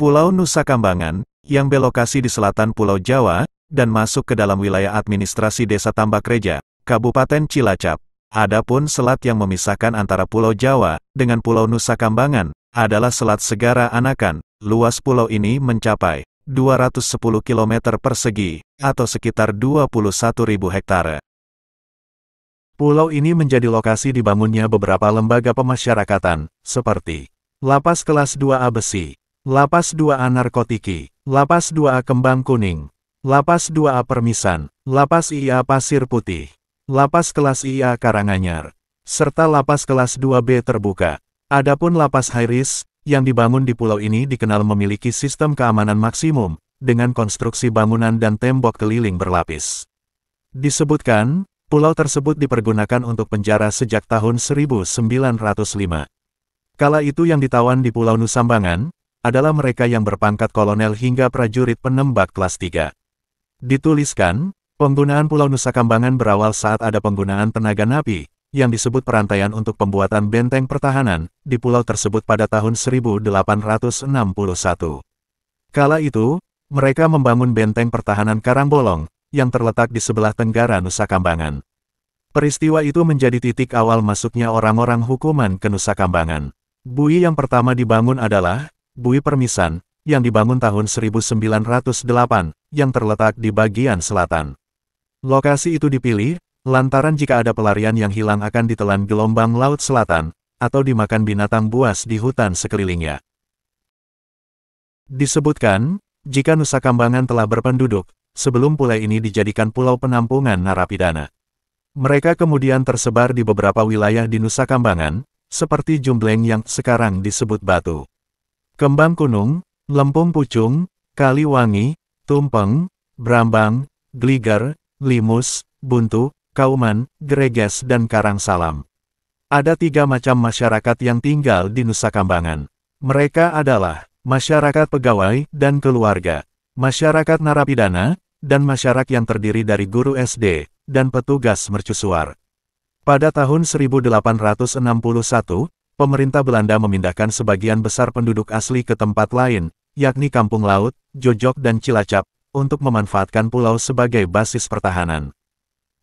Pulau Nusa Kambangan, yang berlokasi di selatan Pulau Jawa, dan masuk ke dalam wilayah administrasi Desa Tambakreja, Kabupaten Cilacap. Adapun selat yang memisahkan antara Pulau Jawa dengan Pulau Nusa Kambangan adalah Selat Segara Anakan. Luas pulau ini mencapai 210 km persegi, atau sekitar 21.000 hektare. Pulau ini menjadi lokasi dibangunnya beberapa lembaga pemasyarakatan, seperti Lapas Kelas 2A Besi, Lapas 2A Narkotiki, Lapas 2A Kembang Kuning, Lapas 2A Permisan, Lapas IA Pasir Putih, Lapas Kelas IA Karanganyar, serta Lapas Kelas 2B terbuka. Adapun Lapas High yang dibangun di pulau ini dikenal memiliki sistem keamanan maksimum, dengan konstruksi bangunan dan tembok keliling berlapis. Disebutkan, pulau tersebut dipergunakan untuk penjara sejak tahun 1905. Kala itu yang ditawan di Pulau Nusambangan, adalah mereka yang berpangkat kolonel hingga prajurit penembak kelas 3. Dituliskan, penggunaan Pulau Nusa Kambangan berawal saat ada penggunaan tenaga napi, yang disebut perantaian untuk pembuatan benteng pertahanan, di pulau tersebut pada tahun 1861. Kala itu, mereka membangun benteng pertahanan Karangbolong, yang terletak di sebelah tenggara Nusa Kambangan. Peristiwa itu menjadi titik awal masuknya orang-orang hukuman ke Nusa Kambangan. Bui yang pertama dibangun adalah Bui Permisan, yang dibangun tahun 1908, yang terletak di bagian selatan. Lokasi itu dipilih, lantaran jika ada pelarian yang hilang akan ditelan gelombang laut selatan, atau dimakan binatang buas di hutan sekelilingnya. Disebutkan, jika Nusa Kambangan telah berpenduduk, sebelum pulau ini dijadikan pulau penampungan narapidana. Mereka kemudian tersebar di beberapa wilayah di Nusa Kambangan, seperti Jumbleng yang sekarang disebut Batu. Kembang Kunung, Lempung Pucung, Kaliwangi, Tumpeng, Brambang, Gliger, Limus, Buntu, Kauman, Greges dan karang salam. Ada tiga macam masyarakat yang tinggal di Nusa Kambangan. Mereka adalah masyarakat pegawai dan keluarga, masyarakat narapidana, dan masyarakat yang terdiri dari guru SD dan petugas mercusuar. Pada tahun 1861, pemerintah Belanda memindahkan sebagian besar penduduk asli ke tempat lain, yakni Kampung Laut, Jojok dan Cilacap, untuk memanfaatkan pulau sebagai basis pertahanan.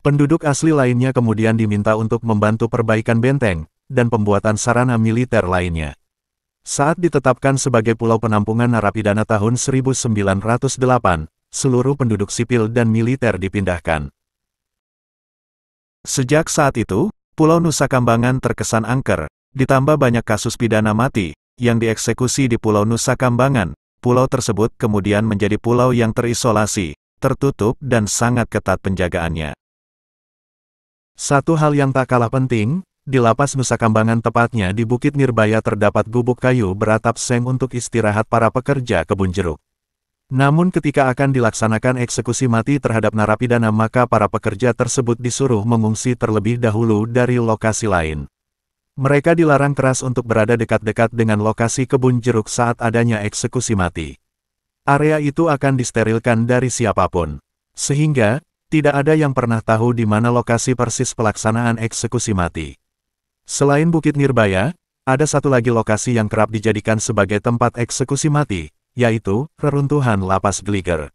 Penduduk asli lainnya kemudian diminta untuk membantu perbaikan benteng, dan pembuatan sarana militer lainnya. Saat ditetapkan sebagai pulau penampungan narapidana tahun 1908, seluruh penduduk sipil dan militer dipindahkan. Sejak saat itu, Pulau Nusa Kambangan terkesan angker, Ditambah banyak kasus pidana mati, yang dieksekusi di Pulau Nusa Kambangan, pulau tersebut kemudian menjadi pulau yang terisolasi, tertutup dan sangat ketat penjagaannya. Satu hal yang tak kalah penting, di lapas Nusa Kambangan tepatnya di Bukit Nirbaya terdapat gubuk kayu beratap seng untuk istirahat para pekerja kebun jeruk. Namun ketika akan dilaksanakan eksekusi mati terhadap narapidana maka para pekerja tersebut disuruh mengungsi terlebih dahulu dari lokasi lain. Mereka dilarang keras untuk berada dekat-dekat dengan lokasi kebun jeruk saat adanya eksekusi mati. Area itu akan disterilkan dari siapapun. Sehingga, tidak ada yang pernah tahu di mana lokasi persis pelaksanaan eksekusi mati. Selain Bukit Nirbaya, ada satu lagi lokasi yang kerap dijadikan sebagai tempat eksekusi mati, yaitu reruntuhan Lapas Gliger.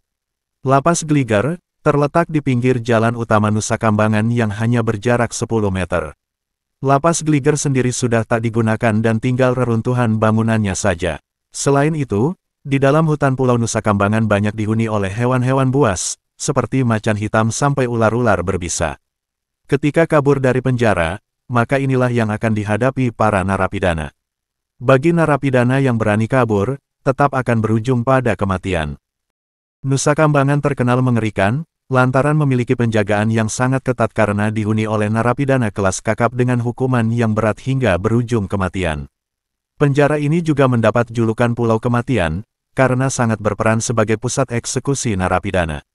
Lapas Gliger terletak di pinggir jalan utama Nusa Kambangan yang hanya berjarak 10 meter. Lapas Gliger sendiri sudah tak digunakan dan tinggal reruntuhan bangunannya saja. Selain itu, di dalam hutan Pulau Nusa Kambangan banyak dihuni oleh hewan-hewan buas, seperti macan hitam sampai ular-ular berbisa. Ketika kabur dari penjara, maka inilah yang akan dihadapi para narapidana. Bagi narapidana yang berani kabur, tetap akan berujung pada kematian. Nusa Kambangan terkenal mengerikan, lantaran memiliki penjagaan yang sangat ketat karena dihuni oleh narapidana kelas kakap dengan hukuman yang berat hingga berujung kematian. Penjara ini juga mendapat julukan Pulau Kematian, karena sangat berperan sebagai pusat eksekusi narapidana.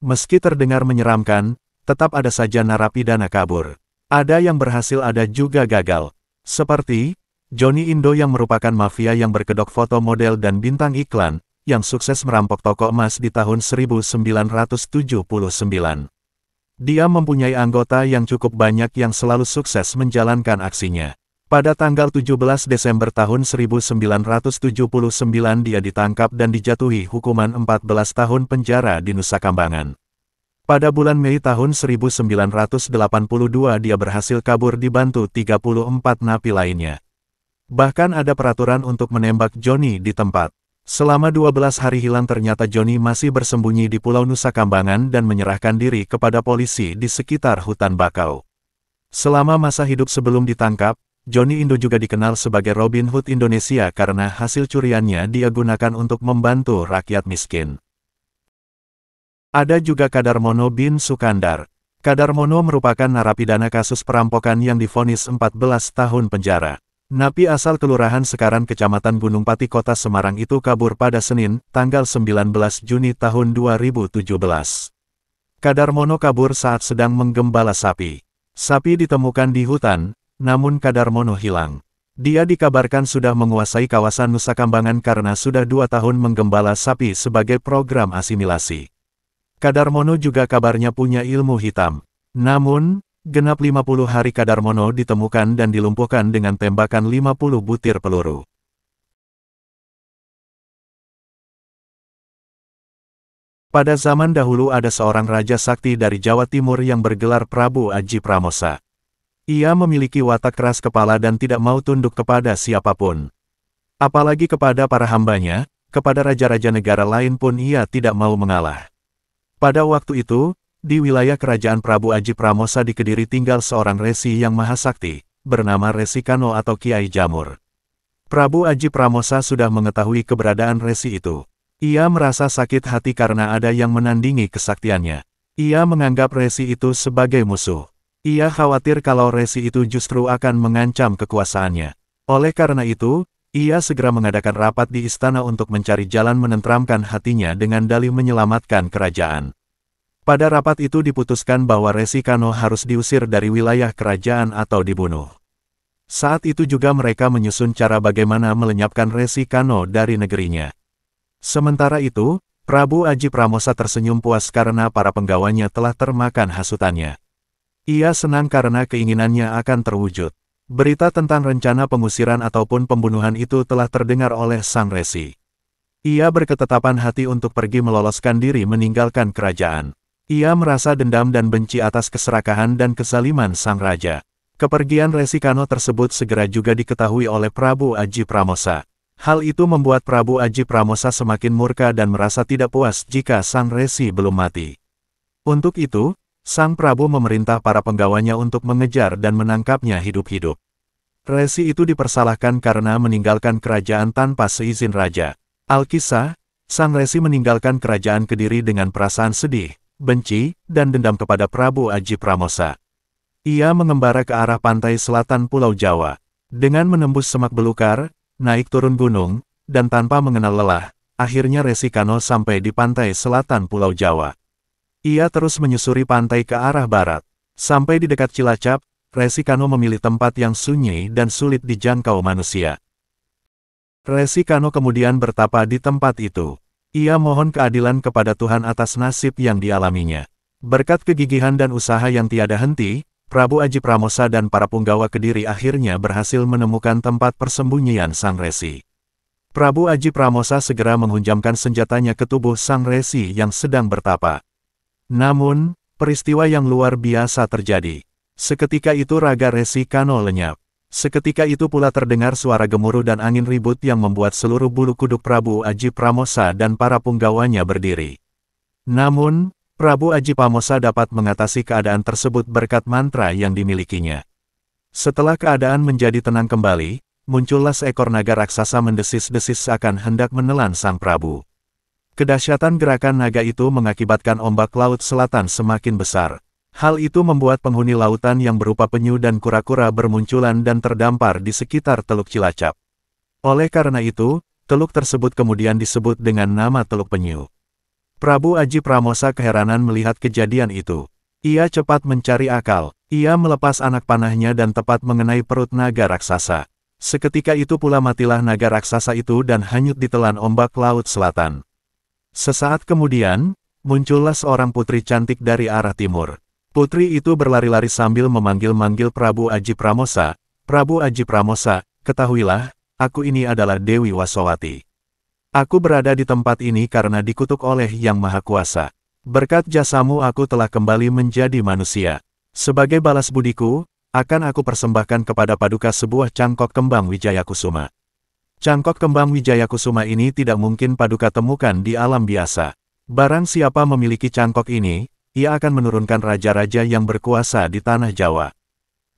Meski terdengar menyeramkan, tetap ada saja narapidana kabur. Ada yang berhasil ada juga gagal. Seperti, Johnny Indo yang merupakan mafia yang berkedok foto model dan bintang iklan, yang sukses merampok toko emas di tahun 1979. Dia mempunyai anggota yang cukup banyak yang selalu sukses menjalankan aksinya. Pada tanggal 17 Desember tahun 1979 dia ditangkap dan dijatuhi hukuman 14 tahun penjara di Nusa Kambangan. Pada bulan Mei tahun 1982 dia berhasil kabur dibantu 34 napi lainnya. Bahkan ada peraturan untuk menembak Johnny di tempat. Selama 12 hari hilang ternyata Joni masih bersembunyi di Pulau Nusa Kambangan dan menyerahkan diri kepada polisi di sekitar hutan bakau. Selama masa hidup sebelum ditangkap, Joni Indo juga dikenal sebagai Robin Hood Indonesia karena hasil curiannya dia gunakan untuk membantu rakyat miskin. Ada juga Kadarmono bin Sukandar. Kadarmono merupakan narapidana kasus perampokan yang difonis 14 tahun penjara. Napi asal Kelurahan Sekaran Kecamatan Gunung Pati Kota Semarang itu kabur pada Senin, tanggal 19 Juni tahun 2017. Kadarmono kabur saat sedang menggembala sapi. Sapi ditemukan di hutan, namun Kadarmono hilang. Dia dikabarkan sudah menguasai kawasan Nusa Kambangan karena sudah dua tahun menggembala sapi sebagai program asimilasi. Kadarmono juga kabarnya punya ilmu hitam. Namun, Genap 50 hari Kadarmono ditemukan dan dilumpuhkan dengan tembakan 50 butir peluru. Pada zaman dahulu ada seorang Raja Sakti dari Jawa Timur yang bergelar Prabu Aji Pramosa. Ia memiliki watak keras kepala dan tidak mau tunduk kepada siapapun. Apalagi kepada para hambanya, kepada raja-raja negara lain pun ia tidak mau mengalah. Pada waktu itu, di wilayah kerajaan Prabu Aji Pramosa di Kediri tinggal seorang resi yang mahasakti bernama Resi Kano atau Kiai Jamur. Prabu Aji Pramosa sudah mengetahui keberadaan resi itu. Ia merasa sakit hati karena ada yang menandingi kesaktiannya. Ia menganggap resi itu sebagai musuh. Ia khawatir kalau resi itu justru akan mengancam kekuasaannya. Oleh karena itu, ia segera mengadakan rapat di istana untuk mencari jalan menenteramkan hatinya dengan dalih menyelamatkan kerajaan. Pada rapat itu diputuskan bahwa Resi Kano harus diusir dari wilayah kerajaan atau dibunuh. Saat itu juga mereka menyusun cara bagaimana melenyapkan Resi Kano dari negerinya. Sementara itu, Prabu Aji Pramosa tersenyum puas karena para penggawanya telah termakan hasutannya. Ia senang karena keinginannya akan terwujud. Berita tentang rencana pengusiran ataupun pembunuhan itu telah terdengar oleh Sang Resi. Ia berketetapan hati untuk pergi meloloskan diri meninggalkan kerajaan. Ia merasa dendam dan benci atas keserakahan dan kesaliman sang raja. Kepergian Resikano tersebut segera juga diketahui oleh Prabu Aji Pramosa. Hal itu membuat Prabu Aji Pramosa semakin murka dan merasa tidak puas jika sang Resi belum mati. Untuk itu, sang Prabu memerintah para penggawanya untuk mengejar dan menangkapnya hidup-hidup. Resi itu dipersalahkan karena meninggalkan kerajaan tanpa seizin raja. Alkisah, sang Resi meninggalkan kerajaan Kediri dengan perasaan sedih, benci, dan dendam kepada Prabu Aji Pramosa. Ia mengembara ke arah pantai selatan Pulau Jawa. Dengan menembus semak belukar, naik turun gunung, dan tanpa mengenal lelah, akhirnya Resi Kano sampai di pantai selatan Pulau Jawa. Ia terus menyusuri pantai ke arah barat. Sampai di dekat Cilacap, Resi Kano memilih tempat yang sunyi dan sulit dijangkau manusia. Resi Kano kemudian bertapa di tempat itu. Ia mohon keadilan kepada Tuhan atas nasib yang dialaminya. Berkat kegigihan dan usaha yang tiada henti, Prabu Aji Pramosa dan para punggawa Kediri akhirnya berhasil menemukan tempat persembunyian Sang Resi. Prabu Aji Pramosa segera menghunjamkan senjatanya ke tubuh Sang Resi yang sedang bertapa. Namun, peristiwa yang luar biasa terjadi. Seketika itu raga Resi Kano lenyap. Seketika itu pula terdengar suara gemuruh dan angin ribut yang membuat seluruh bulu kuduk Prabu Aji Pramosa dan para punggawanya berdiri. Namun, Prabu Aji Pramosa dapat mengatasi keadaan tersebut berkat mantra yang dimilikinya. Setelah keadaan menjadi tenang kembali, muncullah seekor naga raksasa mendesis-desis seakan hendak menelan sang Prabu. Kedahsyatan gerakan naga itu mengakibatkan ombak laut selatan semakin besar. Hal itu membuat penghuni lautan yang berupa penyu dan kura-kura bermunculan dan terdampar di sekitar Teluk Cilacap. Oleh karena itu, teluk tersebut kemudian disebut dengan nama Teluk Penyu. Prabu Aji Pramosa keheranan melihat kejadian itu. Ia cepat mencari akal. Ia melepas anak panahnya dan tepat mengenai perut naga raksasa. Seketika itu pula matilah naga raksasa itu dan hanyut ditelan ombak laut selatan. Sesaat kemudian, muncullah seorang putri cantik dari arah timur. Putri itu berlari-lari sambil memanggil-manggil Prabu Aji Pramosa, Prabu Aji Pramosa, ketahuilah, aku ini adalah Dewi Wasowati. Aku berada di tempat ini karena dikutuk oleh Yang Maha Kuasa. Berkat jasamu aku telah kembali menjadi manusia. Sebagai balas budiku, akan aku persembahkan kepada Paduka sebuah cangkok kembang Wijaya Kusuma. Cangkok kembang Wijaya Kusuma ini tidak mungkin Paduka temukan di alam biasa. Barang siapa memiliki cangkok ini, ia akan menurunkan raja-raja yang berkuasa di tanah Jawa.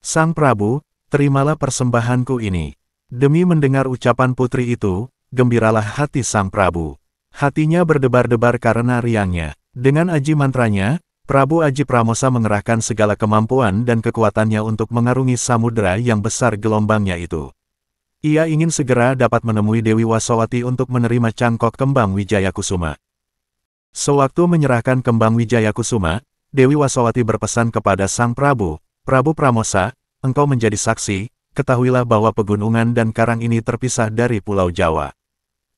Sang Prabu, terimalah persembahanku ini. Demi mendengar ucapan putri itu, gembiralah hati Sang Prabu. Hatinya berdebar-debar karena riangnya. Dengan aji mantranya, Prabu Aji Pramosa mengerahkan segala kemampuan dan kekuatannya untuk mengarungi samudera yang besar gelombangnya itu. Ia ingin segera dapat menemui Dewi Wasowati untuk menerima cangkok kembang Wijaya Kusuma. Sewaktu menyerahkan kembang Wijaya Kusuma, Dewi Wasowati berpesan kepada Sang Prabu, Prabu Pramosa, engkau menjadi saksi, ketahuilah bahwa pegunungan dan karang ini terpisah dari Pulau Jawa.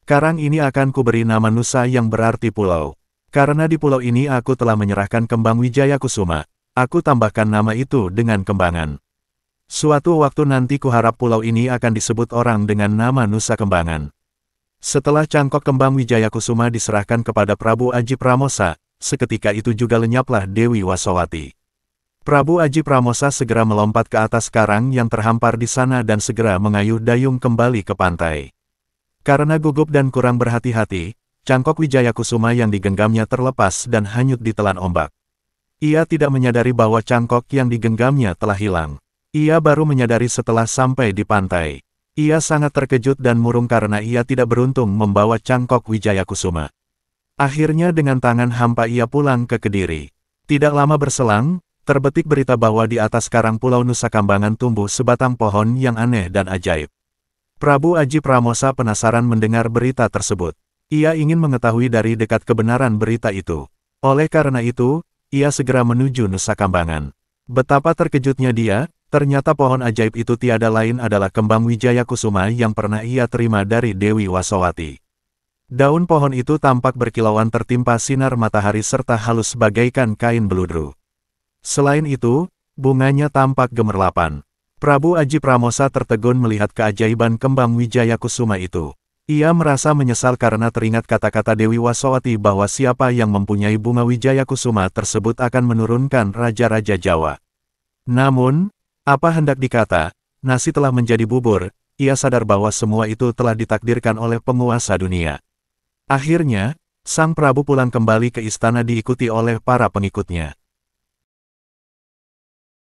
Karang ini akan kuberi nama Nusa yang berarti pulau. Karena di pulau ini aku telah menyerahkan kembang Wijaya Kusuma, aku tambahkan nama itu dengan kembangan. Suatu waktu nanti kuharap pulau ini akan disebut orang dengan nama Nusa Kembangan. Setelah cangkok kembang Wijaya Kusuma diserahkan kepada Prabu Aji Pramosa, seketika itu juga lenyaplah Dewi Wasowati. Prabu Aji Pramosa segera melompat ke atas karang yang terhampar di sana dan segera mengayuh dayung kembali ke pantai. Karena gugup dan kurang berhati-hati, cangkok Wijaya Kusuma yang digenggamnya terlepas dan hanyut ditelan ombak. Ia tidak menyadari bahwa cangkok yang digenggamnya telah hilang. Ia baru menyadari setelah sampai di pantai. Ia sangat terkejut dan murung karena ia tidak beruntung membawa cangkok Wijaya Kusuma. Akhirnya dengan tangan hampa ia pulang ke Kediri. Tidak lama berselang, terbetik berita bahwa di atas karang Pulau Nusa Kambangan tumbuh sebatang pohon yang aneh dan ajaib. Prabu Aji Pramosa penasaran mendengar berita tersebut. Ia ingin mengetahui dari dekat kebenaran berita itu. Oleh karena itu, ia segera menuju Nusa Kambangan. Betapa terkejutnya dia, Ternyata pohon ajaib itu tiada lain adalah kembang Wijaya Kusuma yang pernah ia terima dari Dewi Wasowati. Daun pohon itu tampak berkilauan tertimpa sinar matahari serta halus bagaikan kain beludru. Selain itu, bunganya tampak gemerlapan. Prabu Aji Pramosa tertegun melihat keajaiban kembang Wijaya Kusuma itu. Ia merasa menyesal karena teringat kata-kata Dewi Wasowati bahwa siapa yang mempunyai bunga Wijaya Kusuma tersebut akan menurunkan raja-raja Jawa. Namun, apa hendak dikata, nasi telah menjadi bubur, ia sadar bahwa semua itu telah ditakdirkan oleh penguasa dunia. Akhirnya, Sang Prabu pulang kembali ke istana diikuti oleh para pengikutnya.